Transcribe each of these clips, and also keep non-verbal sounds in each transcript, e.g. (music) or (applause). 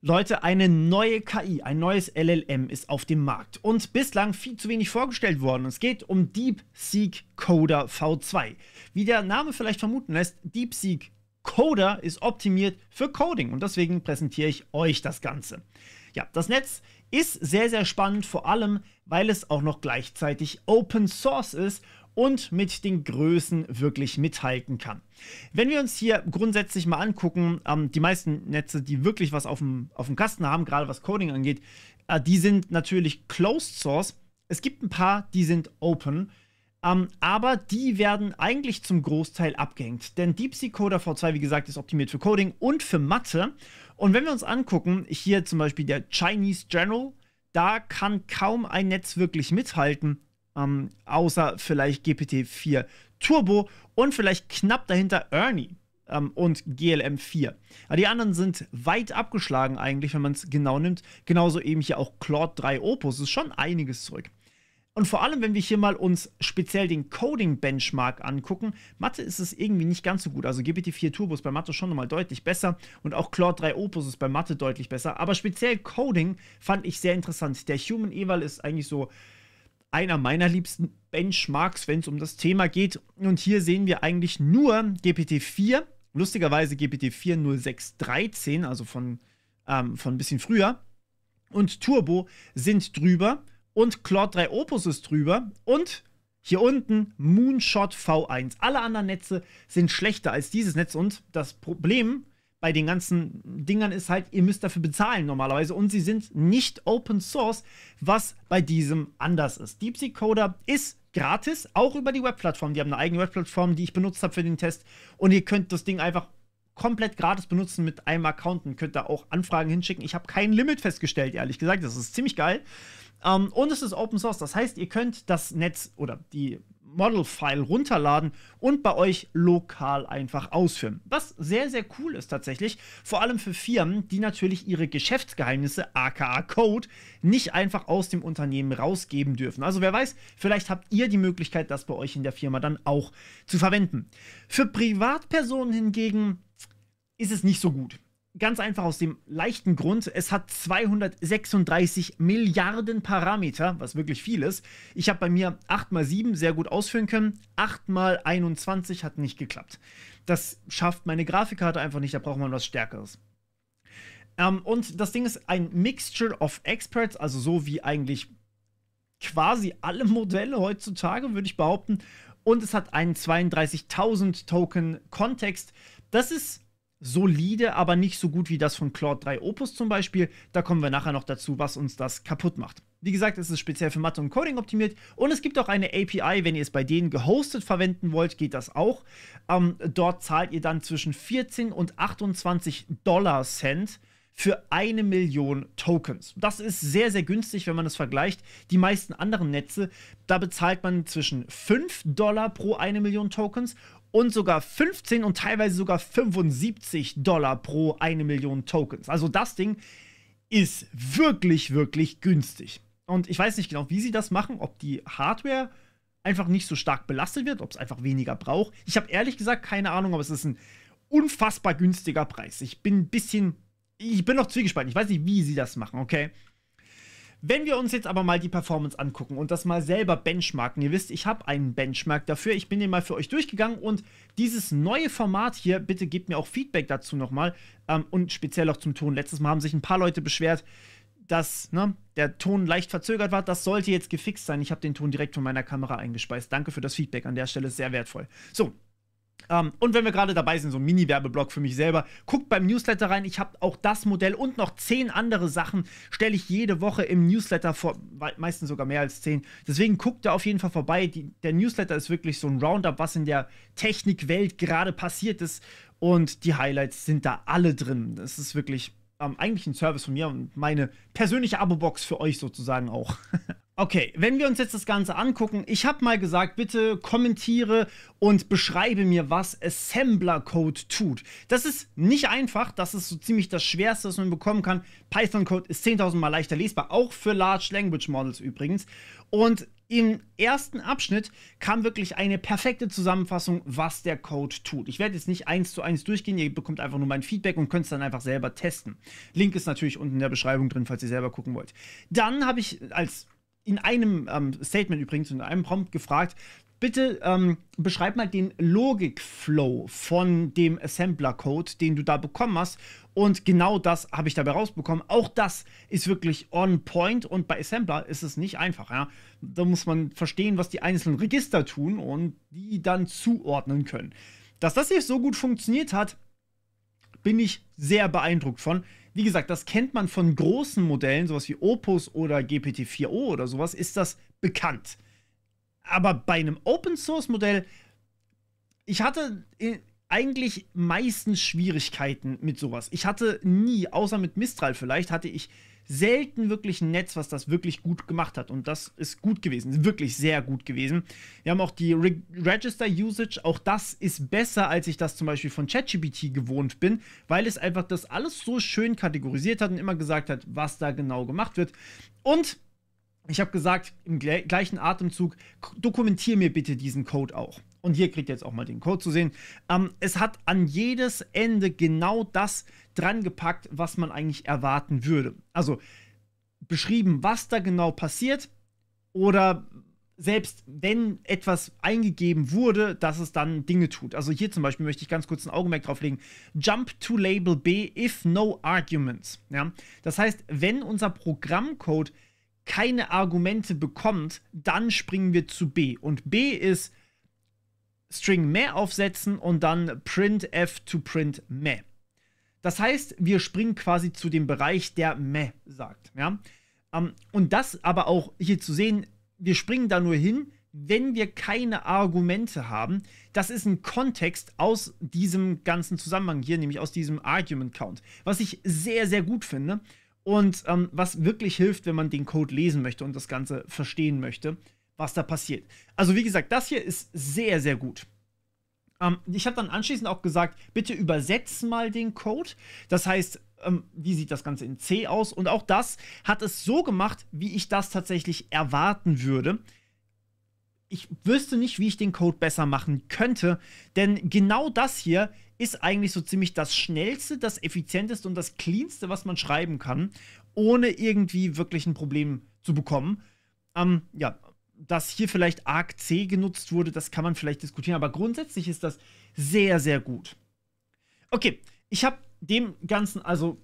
Leute, eine neue KI, ein neues LLM ist auf dem Markt und bislang viel zu wenig vorgestellt worden. Es geht um DeepSeek Coder V2. Wie der Name vielleicht vermuten lässt, DeepSeek Coder ist optimiert für Coding und deswegen präsentiere ich euch das Ganze. Ja, das Netz ist sehr, sehr spannend, vor allem weil es auch noch gleichzeitig Open Source ist und mit den Größen wirklich mithalten kann. Wenn wir uns hier grundsätzlich mal angucken, ähm, die meisten Netze, die wirklich was auf dem, auf dem Kasten haben, gerade was Coding angeht, äh, die sind natürlich Closed Source. Es gibt ein paar, die sind Open. Ähm, aber die werden eigentlich zum Großteil abgehängt. Denn DeepSeek Coder V2, wie gesagt, ist optimiert für Coding und für Mathe. Und wenn wir uns angucken, hier zum Beispiel der Chinese General, da kann kaum ein Netz wirklich mithalten. Ähm, außer vielleicht GPT-4 Turbo und vielleicht knapp dahinter Ernie ähm, und GLM4. Aber die anderen sind weit abgeschlagen eigentlich, wenn man es genau nimmt. Genauso eben hier auch Claude 3 Opus, ist schon einiges zurück. Und vor allem, wenn wir hier mal uns speziell den Coding-Benchmark angucken, Mathe ist es irgendwie nicht ganz so gut. Also GPT-4 Turbo ist bei Mathe schon nochmal deutlich besser und auch Claude 3 Opus ist bei Mathe deutlich besser. Aber speziell Coding fand ich sehr interessant. Der Human Eval ist eigentlich so einer meiner liebsten Benchmarks, wenn es um das Thema geht. Und hier sehen wir eigentlich nur GPT-4, lustigerweise GPT-4 0613, also von, ähm, von ein bisschen früher. Und Turbo sind drüber und Claude 3 Opus ist drüber und hier unten Moonshot V1. Alle anderen Netze sind schlechter als dieses Netz und das Problem bei den ganzen Dingern ist halt, ihr müsst dafür bezahlen normalerweise und sie sind nicht Open Source, was bei diesem anders ist. DeepSeek Coder ist gratis, auch über die Webplattform. Die haben eine eigene Webplattform, die ich benutzt habe für den Test und ihr könnt das Ding einfach komplett gratis benutzen mit einem Account und könnt da auch Anfragen hinschicken. Ich habe kein Limit festgestellt, ehrlich gesagt. Das ist ziemlich geil. Ähm, und es ist Open Source. Das heißt, ihr könnt das Netz oder die Model-File runterladen und bei euch lokal einfach ausführen. Was sehr, sehr cool ist tatsächlich, vor allem für Firmen, die natürlich ihre Geschäftsgeheimnisse, aka Code, nicht einfach aus dem Unternehmen rausgeben dürfen. Also wer weiß, vielleicht habt ihr die Möglichkeit, das bei euch in der Firma dann auch zu verwenden. Für Privatpersonen hingegen ist es nicht so gut. Ganz einfach aus dem leichten Grund, es hat 236 Milliarden Parameter, was wirklich viel ist. Ich habe bei mir 8 x 7 sehr gut ausführen können, 8 x 21 hat nicht geklappt. Das schafft meine Grafikkarte einfach nicht, da braucht man was Stärkeres. Ähm, und das Ding ist ein Mixture of Experts, also so wie eigentlich quasi alle Modelle heutzutage, würde ich behaupten. Und es hat einen 32.000 Token Kontext. Das ist solide, aber nicht so gut wie das von Claude 3 Opus zum Beispiel. Da kommen wir nachher noch dazu, was uns das kaputt macht. Wie gesagt, es ist speziell für Mathe und Coding optimiert und es gibt auch eine API, wenn ihr es bei denen gehostet verwenden wollt, geht das auch. Ähm, dort zahlt ihr dann zwischen 14 und 28 Dollar Cent für eine Million Tokens. Das ist sehr, sehr günstig, wenn man das vergleicht. Die meisten anderen Netze, da bezahlt man zwischen 5 Dollar pro eine Million Tokens und sogar 15 und teilweise sogar 75 Dollar pro eine Million Tokens. Also das Ding ist wirklich, wirklich günstig. Und ich weiß nicht genau, wie sie das machen, ob die Hardware einfach nicht so stark belastet wird, ob es einfach weniger braucht. Ich habe ehrlich gesagt keine Ahnung, aber es ist ein unfassbar günstiger Preis. Ich bin ein bisschen, ich bin noch zwiegespalten. Ich weiß nicht, wie sie das machen, okay? Wenn wir uns jetzt aber mal die Performance angucken und das mal selber benchmarken, ihr wisst, ich habe einen Benchmark dafür, ich bin den mal für euch durchgegangen und dieses neue Format hier, bitte gebt mir auch Feedback dazu nochmal ähm, und speziell auch zum Ton. Letztes Mal haben sich ein paar Leute beschwert, dass ne, der Ton leicht verzögert war. Das sollte jetzt gefixt sein. Ich habe den Ton direkt von meiner Kamera eingespeist. Danke für das Feedback an der Stelle, sehr wertvoll. So, um, ähm, und wenn wir gerade dabei sind, so ein Mini-Werbeblock für mich selber, guckt beim Newsletter rein. Ich habe auch das Modell und noch zehn andere Sachen, stelle ich jede Woche im Newsletter vor, meistens sogar mehr als zehn. Deswegen guckt da auf jeden Fall vorbei. Die, der Newsletter ist wirklich so ein Roundup, was in der Technikwelt gerade passiert ist. Und die Highlights sind da alle drin. Das ist wirklich ähm, eigentlich ein Service von mir und meine persönliche Abo-Box für euch sozusagen auch. (laughs) Okay, wenn wir uns jetzt das Ganze angucken, ich habe mal gesagt, bitte kommentiere und beschreibe mir, was Assembler-Code tut. Das ist nicht einfach, das ist so ziemlich das Schwerste, was man bekommen kann. Python-Code ist 10.000 Mal leichter lesbar, auch für Large Language Models übrigens. Und im ersten Abschnitt kam wirklich eine perfekte Zusammenfassung, was der Code tut. Ich werde jetzt nicht eins zu eins durchgehen, ihr bekommt einfach nur mein Feedback und könnt es dann einfach selber testen. Link ist natürlich unten in der Beschreibung drin, falls ihr selber gucken wollt. Dann habe ich als in einem ähm, Statement übrigens, in einem Prompt gefragt, bitte ähm, beschreib mal den Logikflow von dem Assembler-Code, den du da bekommen hast. Und genau das habe ich dabei rausbekommen. Auch das ist wirklich on point und bei Assembler ist es nicht einfach. Ja? Da muss man verstehen, was die einzelnen Register tun und die dann zuordnen können. Dass das hier so gut funktioniert hat, bin ich sehr beeindruckt von wie gesagt, das kennt man von großen Modellen, sowas wie Opus oder GPT-4o oder sowas, ist das bekannt. Aber bei einem Open-Source-Modell, ich hatte äh, eigentlich meistens Schwierigkeiten mit sowas. Ich hatte nie, außer mit Mistral vielleicht, hatte ich selten wirklich ein Netz, was das wirklich gut gemacht hat. Und das ist gut gewesen, wirklich sehr gut gewesen. Wir haben auch die Re Register Usage, auch das ist besser, als ich das zum Beispiel von ChatGPT gewohnt bin, weil es einfach das alles so schön kategorisiert hat und immer gesagt hat, was da genau gemacht wird. Und ich habe gesagt, im gleichen Atemzug, dokumentiere mir bitte diesen Code auch. Und hier kriegt ihr jetzt auch mal den Code zu sehen. Ähm, es hat an jedes Ende genau das dran gepackt, was man eigentlich erwarten würde. Also beschrieben, was da genau passiert oder selbst wenn etwas eingegeben wurde, dass es dann Dinge tut. Also hier zum Beispiel möchte ich ganz kurz ein Augenmerk drauf legen. Jump to Label B if no arguments. Ja? Das heißt, wenn unser Programmcode keine Argumente bekommt, dann springen wir zu B. Und B ist String meh aufsetzen und dann printf to print meh. Das heißt, wir springen quasi zu dem Bereich, der meh sagt. Ja? Um, ähm, und das aber auch hier zu sehen, wir springen da nur hin, wenn wir keine Argumente haben. Das ist ein Kontext aus diesem ganzen Zusammenhang hier, nämlich aus diesem Argument Count, was ich sehr, sehr gut finde und um, ähm, was wirklich hilft, wenn man den Code lesen möchte und das Ganze verstehen möchte was da passiert. Also wie gesagt, das hier ist sehr, sehr gut. Ähm, ich habe dann anschließend auch gesagt, bitte übersetz mal den Code. Das heißt, ähm, wie sieht das Ganze in C aus? Und auch das hat es so gemacht, wie ich das tatsächlich erwarten würde. Ich wüsste nicht, wie ich den Code besser machen könnte, denn genau das hier ist eigentlich so ziemlich das schnellste, das effizienteste und das cleanste, was man schreiben kann, ohne irgendwie wirklich ein Problem zu bekommen. Ähm, ja, dass hier vielleicht Arc C genutzt wurde, das kann man vielleicht diskutieren, aber grundsätzlich ist das sehr, sehr gut. Okay, ich habe dem Ganzen also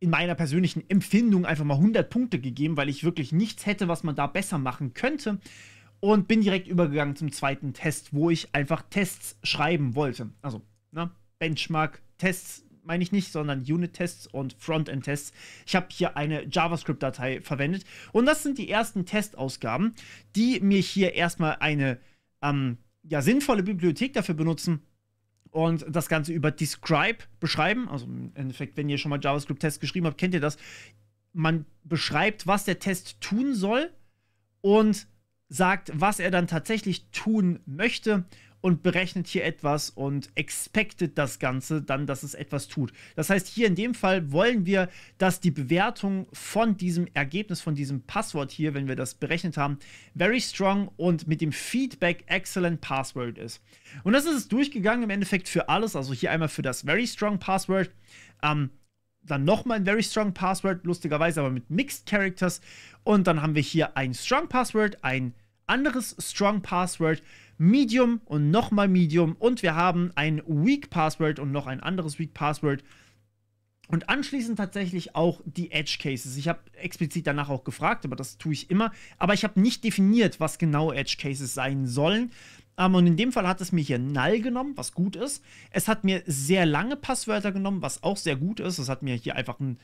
in meiner persönlichen Empfindung einfach mal 100 Punkte gegeben, weil ich wirklich nichts hätte, was man da besser machen könnte. Und bin direkt übergegangen zum zweiten Test, wo ich einfach Tests schreiben wollte. Also, ne, Benchmark, Tests meine ich nicht, sondern Unit-Tests und Frontend-Tests. Ich habe hier eine JavaScript-Datei verwendet. Und das sind die ersten Testausgaben, die mir hier erstmal eine ähm, ja, sinnvolle Bibliothek dafür benutzen, und das Ganze über Describe beschreiben. Also im Endeffekt, wenn ihr schon mal JavaScript-Tests geschrieben habt, kennt ihr das. Man beschreibt, was der Test tun soll und sagt, was er dann tatsächlich tun möchte und berechnet hier etwas und expectet das Ganze dann, dass es etwas tut. Das heißt, hier in dem Fall wollen wir, dass die Bewertung von diesem Ergebnis, von diesem Passwort hier, wenn wir das berechnet haben, very strong und mit dem Feedback excellent Password ist. Und das ist es durchgegangen im Endeffekt für alles. Also hier einmal für das very strong Password. Ähm, dann nochmal ein Very Strong Password, lustigerweise aber mit Mixed Characters. Und dann haben wir hier ein Strong Password, ein anderes Strong Password Medium und nochmal Medium und wir haben ein Weak Password und noch ein anderes Weak Password. Und anschließend tatsächlich auch die Edge Cases. Ich habe explizit danach auch gefragt, aber das tue ich immer. Aber ich habe nicht definiert, was genau Edge Cases sein sollen. Um, ähm, und in dem Fall hat es mir hier null genommen, was gut ist. Es hat mir sehr lange Passwörter genommen, was auch sehr gut ist. Es hat mir hier einfach ein,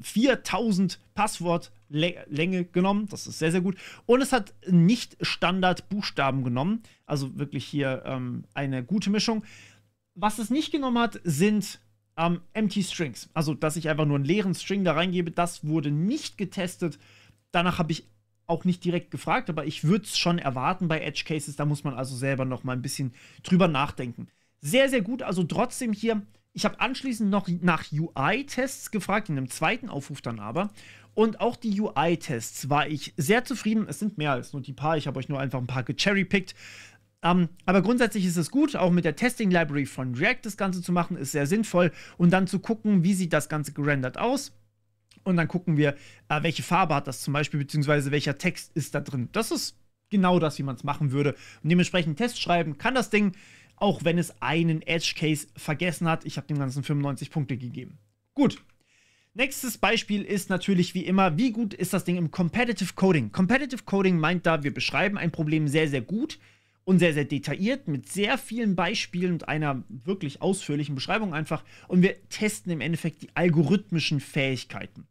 4000 äh, Passwortlänge genommen. Das ist sehr, sehr gut. Und es hat nicht Standardbuchstaben genommen. Also wirklich hier ähm, eine gute Mischung. Was es nicht genommen hat, sind ähm, Empty Strings. Also, dass ich einfach nur einen leeren String da reingebe. Das wurde nicht getestet. Danach habe ich auch nicht direkt gefragt, aber ich würde es schon erwarten bei Edge Cases. Da muss man also selber noch mal ein bisschen drüber nachdenken. Sehr, sehr gut. Also trotzdem hier ich habe anschließend noch nach UI-Tests gefragt, in einem zweiten Aufruf dann aber. Und auch die UI-Tests war ich sehr zufrieden. Es sind mehr als nur die paar. Ich habe euch nur einfach ein paar gecherrypickt. Ähm, aber grundsätzlich ist es gut, auch mit der Testing Library von React das Ganze zu machen, ist sehr sinnvoll. Und dann zu gucken, wie sieht das Ganze gerendert aus. Und dann gucken wir, äh, welche Farbe hat das zum Beispiel, beziehungsweise welcher Text ist da drin. Das ist genau das, wie man es machen würde. Und dementsprechend Test schreiben kann das Ding auch wenn es einen Edge Case vergessen hat. Ich habe dem Ganzen 95 Punkte gegeben. Gut. Nächstes Beispiel ist natürlich wie immer, wie gut ist das Ding im Competitive Coding? Competitive Coding meint da, wir beschreiben ein Problem sehr, sehr gut und sehr, sehr detailliert mit sehr vielen Beispielen und einer wirklich ausführlichen Beschreibung einfach und wir testen im Endeffekt die algorithmischen Fähigkeiten.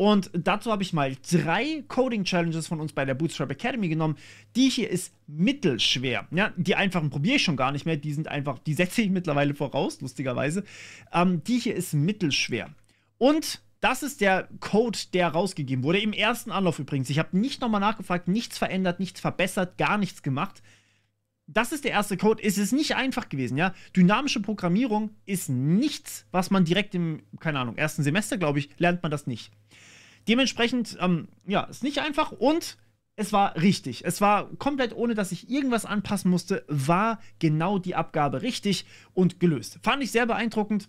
Und dazu habe ich mal drei Coding-Challenges von uns bei der Bootstrap Academy genommen. Die hier ist mittelschwer. Ja, die einfachen probiere ich schon gar nicht mehr. Die sind einfach, die setze ich mittlerweile voraus, lustigerweise. Ähm, die hier ist mittelschwer. Und das ist der Code, der rausgegeben wurde. Im ersten Anlauf übrigens. Ich habe nicht nochmal nachgefragt, nichts verändert, nichts verbessert, gar nichts gemacht. Das ist der erste Code. Es ist nicht einfach gewesen, ja. Dynamische Programmierung ist nichts, was man direkt im, keine Ahnung, ersten Semester, glaube ich, lernt man das nicht. Dementsprechend, ähm, ja, ist nicht einfach und es war richtig. Es war komplett ohne, dass ich irgendwas anpassen musste, war genau die Abgabe richtig und gelöst. Fand ich sehr beeindruckend.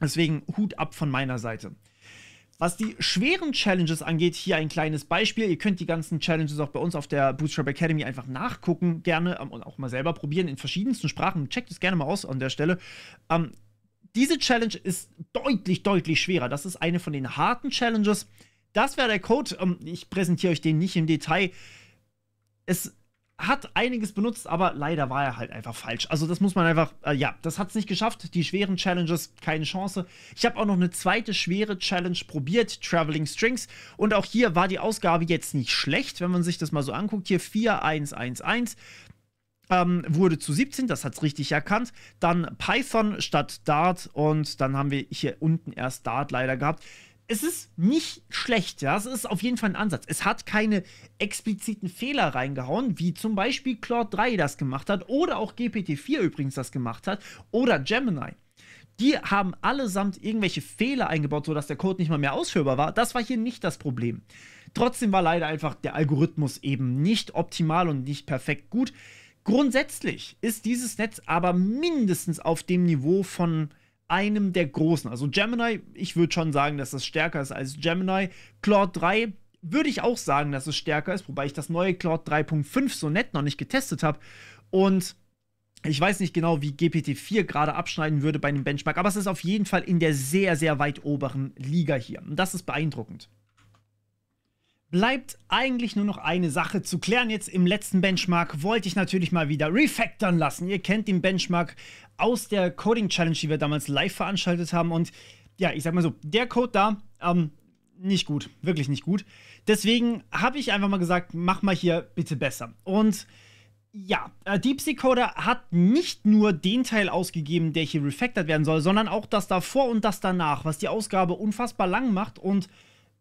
Deswegen Hut ab von meiner Seite. Was die schweren Challenges angeht, hier ein kleines Beispiel. Ihr könnt die ganzen Challenges auch bei uns auf der Bootstrap Academy einfach nachgucken, gerne ähm, und auch mal selber probieren in verschiedensten Sprachen. Checkt es gerne mal aus an der Stelle. Ähm, diese Challenge ist deutlich, deutlich schwerer. Das ist eine von den harten Challenges. Das wäre der Code. Ähm, ich präsentiere euch den nicht im Detail. Es hat einiges benutzt, aber leider war er halt einfach falsch. Also das muss man einfach, äh, ja, das hat es nicht geschafft. Die schweren Challenges, keine Chance. Ich habe auch noch eine zweite schwere Challenge probiert, Traveling Strings. Und auch hier war die Ausgabe jetzt nicht schlecht, wenn man sich das mal so anguckt. Hier 4111. Ähm, wurde zu 17, das hat es richtig erkannt. Dann Python statt Dart und dann haben wir hier unten erst Dart leider gehabt es ist nicht schlecht, ja. Es ist auf jeden Fall ein Ansatz. Es hat keine expliziten Fehler reingehauen, wie zum Beispiel Claude 3 das gemacht hat oder auch GPT-4 übrigens das gemacht hat oder Gemini. Die haben allesamt irgendwelche Fehler eingebaut, sodass der Code nicht mal mehr ausführbar war. Das war hier nicht das Problem. Trotzdem war leider einfach der Algorithmus eben nicht optimal und nicht perfekt gut. Grundsätzlich ist dieses Netz aber mindestens auf dem Niveau von einem der großen. Also Gemini, ich würde schon sagen, dass das stärker ist als Gemini. Claude 3 würde ich auch sagen, dass es stärker ist, wobei ich das neue Claude 3.5 so nett noch nicht getestet habe. Und ich weiß nicht genau, wie GPT-4 gerade abschneiden würde bei einem Benchmark, aber es ist auf jeden Fall in der sehr, sehr weit oberen Liga hier. Und das ist beeindruckend bleibt eigentlich nur noch eine Sache zu klären. Jetzt im letzten Benchmark wollte ich natürlich mal wieder refactoren lassen. Ihr kennt den Benchmark aus der Coding Challenge, die wir damals live veranstaltet haben. Und ja, ich sag mal so, der Code da, ähm, nicht gut, wirklich nicht gut. Deswegen habe ich einfach mal gesagt, mach mal hier bitte besser. Und ja, äh, DeepSeek Coder hat nicht nur den Teil ausgegeben, der hier refactored werden soll, sondern auch das davor und das danach, was die Ausgabe unfassbar lang macht und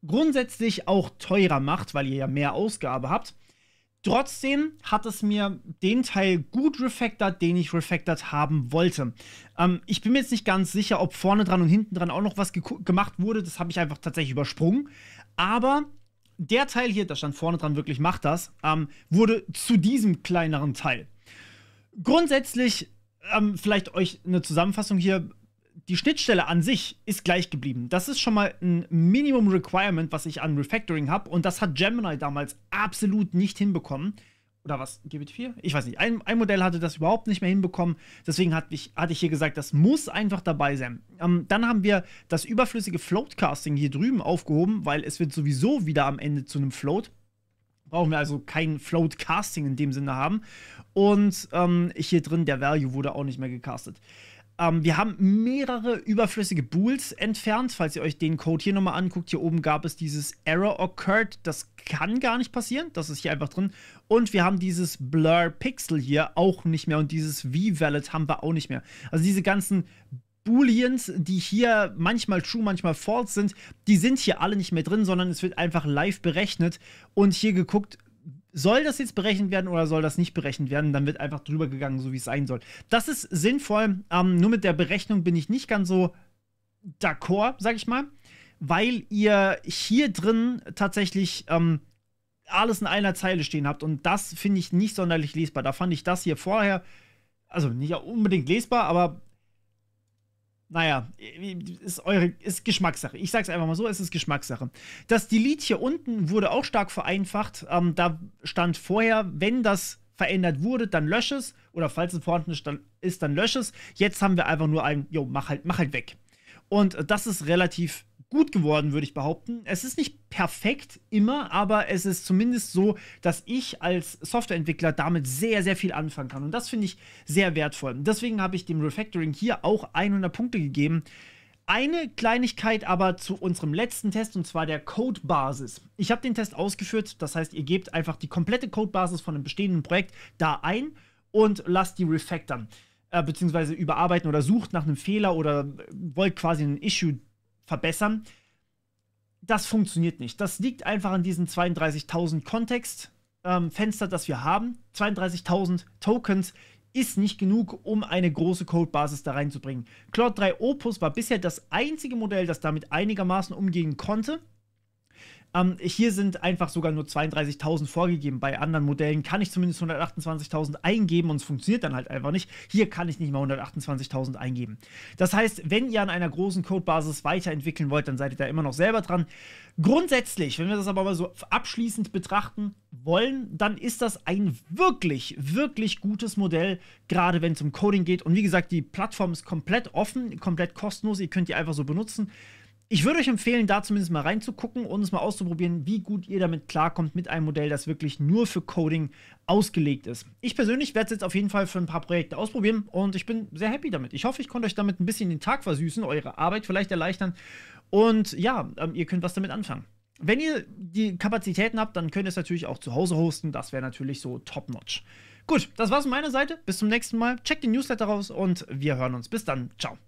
grundsätzlich auch teurer macht, weil ihr ja mehr Ausgabe habt. Trotzdem hat es mir den Teil gut refactored, den ich refactored haben wollte. Ähm, ich bin mir jetzt nicht ganz sicher, ob vorne dran und hinten dran auch noch was ge gemacht wurde. Das habe ich einfach tatsächlich übersprungen. Aber der Teil hier, da stand vorne dran wirklich, macht das, ähm, wurde zu diesem kleineren Teil. Grundsätzlich, ähm, vielleicht euch eine Zusammenfassung hier die Schnittstelle an sich ist gleich geblieben. Das ist schon mal ein Minimum Requirement, was ich an Refactoring habe. Und das hat Gemini damals absolut nicht hinbekommen. Oder was? gbt 4 Ich weiß nicht. Ein, ein, Modell hatte das überhaupt nicht mehr hinbekommen. Deswegen hatte ich, hatte ich hier gesagt, das muss einfach dabei sein. Ähm, dann haben wir das überflüssige Floatcasting hier drüben aufgehoben, weil es wird sowieso wieder am Ende zu einem Float. Brauchen wir also kein Floatcasting in dem Sinne haben. Und ähm, hier drin, der Value wurde auch nicht mehr gecastet. Ähm, wir haben mehrere überflüssige Bools entfernt. Falls ihr euch den Code hier nochmal anguckt, hier oben gab es dieses Error Occurred. Das kann gar nicht passieren. Das ist hier einfach drin. Und wir haben dieses Blur Pixel hier auch nicht mehr. Und dieses V-Valid haben wir auch nicht mehr. Also diese ganzen Booleans, die hier manchmal true, manchmal false sind, die sind hier alle nicht mehr drin, sondern es wird einfach live berechnet und hier geguckt, soll das jetzt berechnet werden oder soll das nicht berechnet werden? Dann wird einfach drüber gegangen, so wie es sein soll. Das ist sinnvoll. Ähm, nur mit der Berechnung bin ich nicht ganz so d'accord, sag ich mal, weil ihr hier drin tatsächlich ähm, alles in einer Zeile stehen habt und das finde ich nicht sonderlich lesbar. Da fand ich das hier vorher, also nicht unbedingt lesbar, aber naja, ist, eure, ist Geschmackssache. Ich sag's einfach mal so, es ist Geschmackssache. Das Delete hier unten wurde auch stark vereinfacht. Ähm, da stand vorher, wenn das verändert wurde, dann lösche es. Oder falls es vorhanden ist, dann, ist, dann lösche es. Jetzt haben wir einfach nur ein, jo, mach halt, mach halt weg. Und äh, das ist relativ gut geworden, würde ich behaupten. Es ist nicht perfekt immer, aber es ist zumindest so, dass ich als Softwareentwickler damit sehr, sehr viel anfangen kann. Und das finde ich sehr wertvoll. Deswegen habe ich dem Refactoring hier auch 100 Punkte gegeben. Eine Kleinigkeit aber zu unserem letzten Test und zwar der Codebasis. Ich habe den Test ausgeführt, das heißt, ihr gebt einfach die komplette Codebasis von einem bestehenden Projekt da ein und lasst die refactoren äh, beziehungsweise überarbeiten oder sucht nach einem Fehler oder wollt quasi ein Issue verbessern. Das funktioniert nicht. Das liegt einfach an diesem 32.000 Kontextfenster, ähm, das wir haben. 32.000 Tokens ist nicht genug, um eine große Codebasis da reinzubringen. Cloud 3 Opus war bisher das einzige Modell, das damit einigermaßen umgehen konnte. Ähm, hier sind einfach sogar nur 32.000 vorgegeben. Bei anderen Modellen kann ich zumindest 128.000 eingeben und es funktioniert dann halt einfach nicht. Hier kann ich nicht mal 128.000 eingeben. Das heißt, wenn ihr an einer großen Codebasis weiterentwickeln wollt, dann seid ihr da immer noch selber dran. Grundsätzlich, wenn wir das aber mal so abschließend betrachten wollen, dann ist das ein wirklich, wirklich gutes Modell, gerade wenn es um Coding geht. Und wie gesagt, die Plattform ist komplett offen, komplett kostenlos. Ihr könnt die einfach so benutzen ich würde euch empfehlen, da zumindest mal reinzugucken und es mal auszuprobieren, wie gut ihr damit klarkommt mit einem Modell, das wirklich nur für Coding ausgelegt ist. Ich persönlich werde es jetzt auf jeden Fall für ein paar Projekte ausprobieren und ich bin sehr happy damit. Ich hoffe, ich konnte euch damit ein bisschen den Tag versüßen, eure Arbeit vielleicht erleichtern und ja, ähm, ihr könnt was damit anfangen. Wenn ihr die Kapazitäten habt, dann könnt ihr es natürlich auch zu Hause hosten. Das wäre natürlich so top-notch. Gut, das war's von meiner Seite. Bis zum nächsten Mal. Checkt den Newsletter raus und wir hören uns. Bis dann. Ciao.